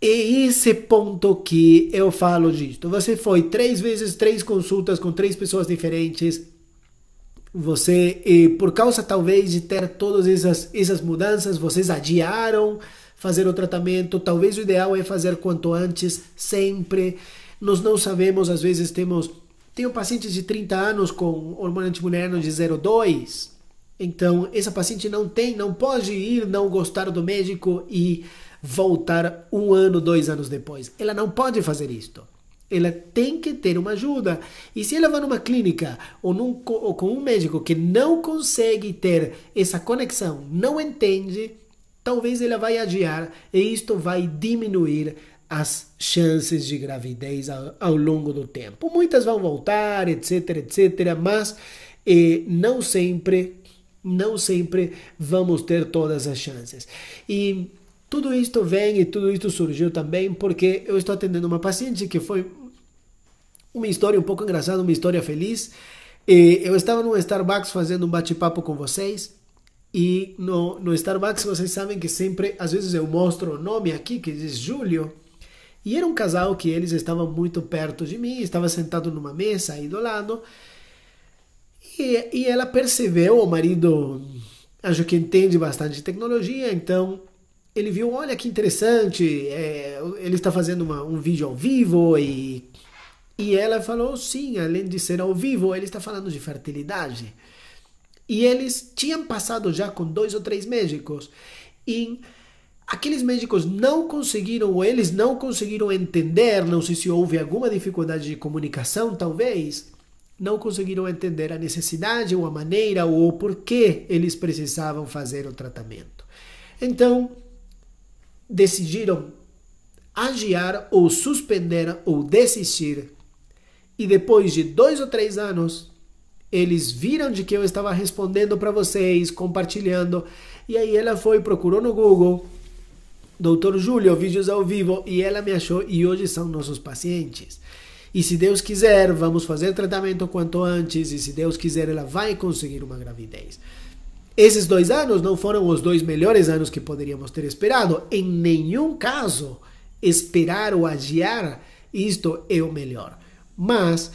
E esse ponto que eu falo disto. Você foi três vezes, três consultas com três pessoas diferentes. Você, e por causa talvez de ter todas essas, essas mudanças, vocês adiaram fazer o tratamento. Talvez o ideal é fazer quanto antes, sempre. Nós não sabemos, às vezes temos. Tenho pacientes de 30 anos com hormônio antimulherno de 0,2 então, essa paciente não tem, não pode ir, não gostar do médico e voltar um ano, dois anos depois. Ela não pode fazer isto. Ela tem que ter uma ajuda. E se ela vai numa clínica ou, num, ou com um médico que não consegue ter essa conexão, não entende, talvez ela vai adiar e isto vai diminuir as chances de gravidez ao, ao longo do tempo. Muitas vão voltar, etc, etc, mas eh, não sempre não sempre vamos ter todas as chances. E tudo isto vem e tudo isto surgiu também porque eu estou atendendo uma paciente que foi uma história um pouco engraçada, uma história feliz. E eu estava num Starbucks fazendo um bate-papo com vocês e no, no Starbucks vocês sabem que sempre, às vezes eu mostro o nome aqui que diz Júlio. E era um casal que eles estavam muito perto de mim, estava sentado numa mesa aí do lado. E, e ela percebeu, o marido acho que entende bastante de tecnologia, então ele viu, olha que interessante, é, ele está fazendo uma, um vídeo ao vivo e, e ela falou, sim, além de ser ao vivo, ele está falando de fertilidade. E eles tinham passado já com dois ou três médicos e aqueles médicos não conseguiram, ou eles não conseguiram entender, não sei se houve alguma dificuldade de comunicação, talvez, não conseguiram entender a necessidade ou a maneira ou por que eles precisavam fazer o tratamento. Então, decidiram agiar ou suspender ou desistir. E depois de dois ou três anos, eles viram de que eu estava respondendo para vocês, compartilhando. E aí ela foi, procurou no Google, Doutor Júlio, vídeos ao vivo, e ela me achou. E hoje são nossos pacientes. E se Deus quiser, vamos fazer tratamento quanto antes. E se Deus quiser, ela vai conseguir uma gravidez. Esses dois anos não foram os dois melhores anos que poderíamos ter esperado. Em nenhum caso, esperar ou adiar isto é o melhor. Mas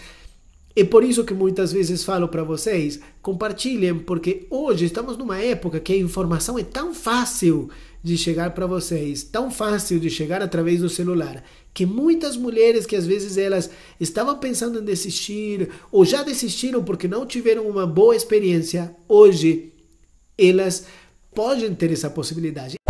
é por isso que muitas vezes falo para vocês: compartilhem, porque hoje estamos numa época que a informação é tão fácil de chegar para vocês, tão fácil de chegar através do celular, que muitas mulheres que às vezes elas estavam pensando em desistir ou já desistiram porque não tiveram uma boa experiência, hoje elas podem ter essa possibilidade.